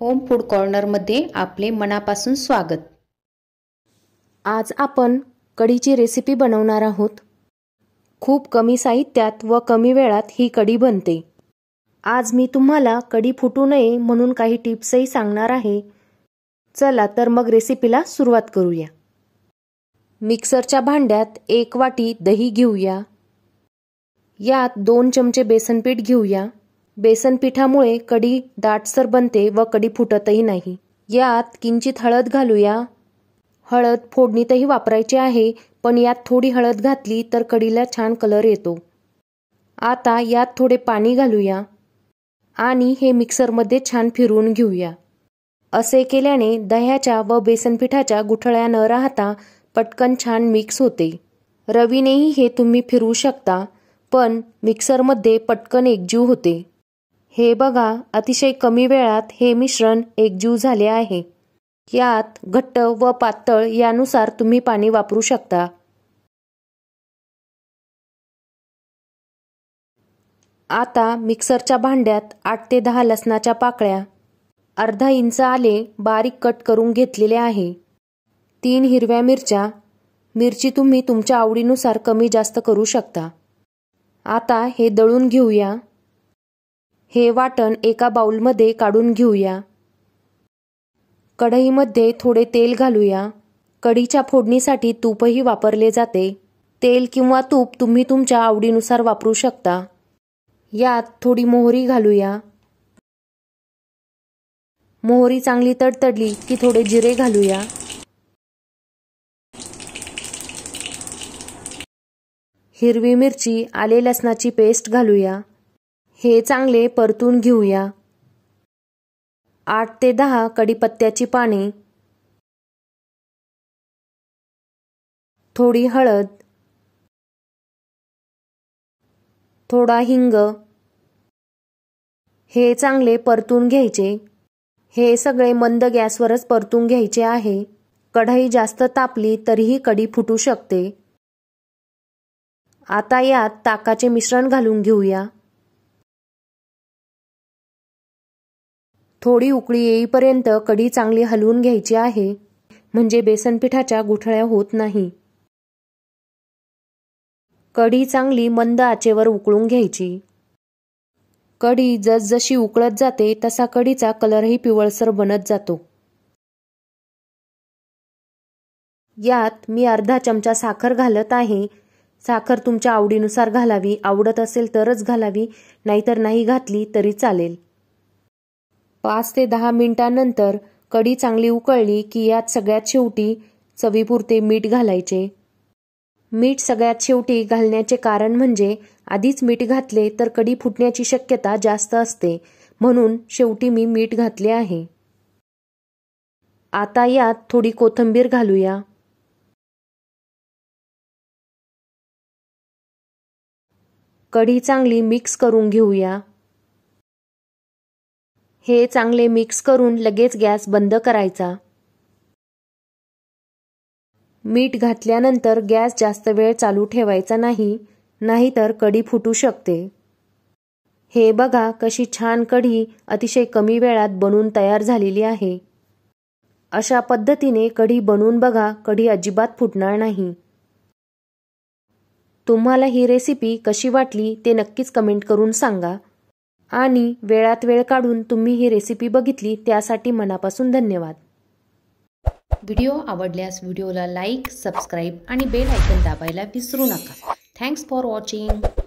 home food कॉर्नरमध्ये आपले मनापासून स्वागत आज आपण कढीची रेसिपी बनवणार आहोत खूप कमी साहित्यात व कमी वेळात ही कढी बनते आज मी तुम्हाला कढी फुटू नये म्हणून काही टिप्सही सांगणार आहे चला तर मग रेसिपीला सुरुवात करूया मिक्सरच्या भांड्यात एक वाटी दही घेऊया यात दोन चमचे बेसनपीठ घेऊया बेसन पिठामुळे कढी दाटसर बनते व कढी फुटतही नाही यात किंचित हळद घालूया हळद फोडणीतही वापरायची आहे पण यात थोडी हळद घातली तर कडीला छान कलर येतो आता यात थोडे पाणी घालूया आणि हे मिक्सरमध्ये छान फिरवून घेऊया असे केल्याने दह्याच्या व बेसनपिठाच्या गुठळ्या न राहता पटकन छान मिक्स होते रवीनेही हे तुम्ही फिरवू शकता पण मिक्सरमध्ये पटकन एकजीव होते हे बघा अतिशय कमी वेळात हे मिश्रण एकजीव झाले आहे यात घट्ट व पातळ यानुसार तुम्ही पाणी वापरू शकता आता मिक्सरच्या भांड्यात आठ ते दहा लसणाच्या पाकळ्या अर्धा इंच आले बारीक कट करून घेतलेले आहे तीन हिरव्या मिरच्या मिरची तुम्ही तुमच्या आवडीनुसार कमी जास्त करू शकता आता हे दळून घेऊया हे वाटण एका बाउलमध्ये काढून घेऊया कढईमध्ये थोडे तेल घालूया कढीच्या फोडणीसाठी तूपही वापरले जाते तेल किंवा तूप तुम्ही तुमच्या आवडीनुसार वापरू शकता यात थोडी मोहरी घालूया मोहरी चांगली तडतडली की थोडे जिरे घालूया हिरवी मिरची आले लसणाची पेस्ट घालूया हे चांगले परतून घेऊया आठ ते दहा कडीपत्त्याची पाने थोडी हळद थोडा हिंग हे चांगले परतून घ्यायचे हे सगळे मंद गॅसवरच परतून घ्यायचे आहे कढई जास्त तापली तरीही कढी फुटू शकते आता यात ताकाचे मिश्रण घालून घेऊया थोडी उकळी येईपर्यंत कढी चांगली हलवून घ्यायची आहे म्हणजे बेसनपीठाच्या गुठळ्या होत नाही कढी चांगली मंद आचेवर उकळून घ्यायची कढी जसजशी उकळत जाते तसा कढीचा कलरही पिवळसर बनत जातो यात मी अर्धा चमचा साखर घालत आहे साखर तुमच्या आवडीनुसार घालावी आवडत असेल तरच घालावी नाहीतर नाही घातली तरी चालेल पाच ते दहा मिनिटांनंतर कढी चांगली उकळली की यात सगळ्यात शेवटी चवीपुरते मीठ घालायचे मीठ सगळ्यात शेवटी घालण्याचे कारण म्हणजे आधीच मीठ घातले तर कढी फुटण्याची शक्यता जास्त असते म्हणून शेवटी मी मीठ घातले आहे आता यात थोडी कोथंबीर घालूया कढी चांगली मिक्स करून घेऊया हे चांगले मिक्स करून लगेच गॅस बंद करायचा मीठ घातल्यानंतर गॅस जास्त वेळ चालू ठेवायचा नाही नाहीतर कढी फुटू शकते हे बघा कशी छान कढी अतिशय कमी वेळात बनून तयार झालेली आहे अशा पद्धतीने कढी बनवून बघा कढी अजिबात फुटणार नाही तुम्हाला ही रेसिपी कशी वाटली ते नक्कीच कमेंट करून सांगा आणि वेळात वेळ काढून तुम्ही ही रेसिपी बघितली त्यासाठी मनापासून धन्यवाद व्हिडिओ आवडल्यास व्हिडिओला लाईक सबस्क्राईब आणि बेल आयकन दाबायला विसरू नका थँक्स फॉर वॉचिंग